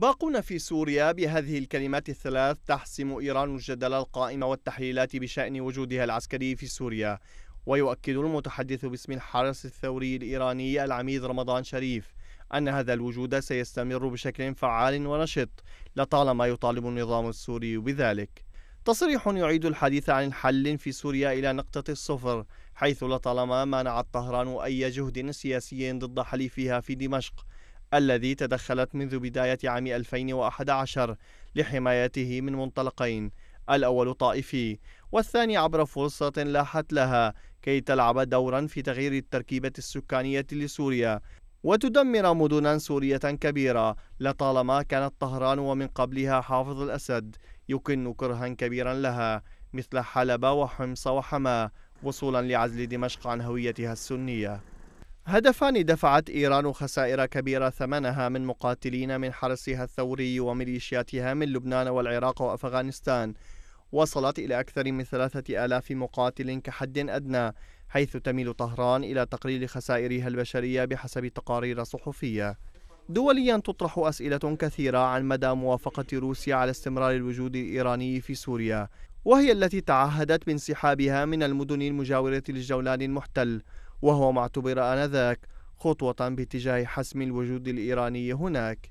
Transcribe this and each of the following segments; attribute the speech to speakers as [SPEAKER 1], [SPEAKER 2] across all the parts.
[SPEAKER 1] باقون في سوريا بهذه الكلمات الثلاث تحسم إيران الجدل القائم والتحليلات بشأن وجودها العسكري في سوريا ويؤكد المتحدث باسم الحرس الثوري الإيراني العميد رمضان شريف أن هذا الوجود سيستمر بشكل فعال ونشط لطالما يطالب النظام السوري بذلك تصريح يعيد الحديث عن الحل في سوريا إلى نقطة الصفر حيث لطالما منعت طهران أي جهد سياسي ضد حليفها في دمشق الذي تدخلت منذ بداية عام 2011 لحمايته من منطلقين الأول طائفي والثاني عبر فرصة لاحت لها كي تلعب دورا في تغيير التركيبة السكانية لسوريا وتدمر مدنا سورية كبيرة لطالما كانت طهران ومن قبلها حافظ الأسد يكن كرها كبيرا لها مثل حلب وحمص وحماة وصولا لعزل دمشق عن هويتها السنيه هدفان دفعت إيران خسائر كبيرة ثمنها من مقاتلين من حرسها الثوري وميليشياتها من لبنان والعراق وأفغانستان وصلت إلى أكثر من ثلاثة آلاف مقاتل كحد أدنى حيث تميل طهران إلى تقليل خسائرها البشرية بحسب تقارير صحفية دوليا تطرح أسئلة كثيرة عن مدى موافقة روسيا على استمرار الوجود الإيراني في سوريا وهي التي تعهدت بانسحابها من المدن المجاورة للجولان المحتل وهو ما اعتبر آنذاك خطوة باتجاه حسم الوجود الإيراني هناك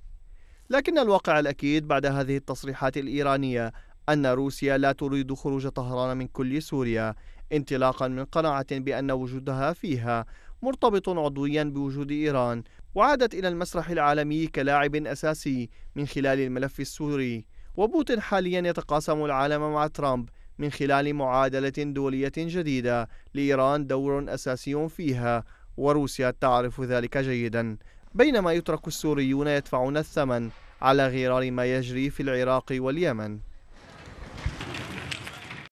[SPEAKER 1] لكن الواقع الأكيد بعد هذه التصريحات الإيرانية أن روسيا لا تريد خروج طهران من كل سوريا انطلاقا من قناعة بأن وجودها فيها مرتبط عضويا بوجود إيران وعادت إلى المسرح العالمي كلاعب أساسي من خلال الملف السوري وبوتين حاليا يتقاسم العالم مع ترامب من خلال معادلة دولية جديدة لإيران دور أساسي فيها وروسيا تعرف ذلك جيدا بينما يترك السوريون يدفعون الثمن على غرار ما يجري في العراق واليمن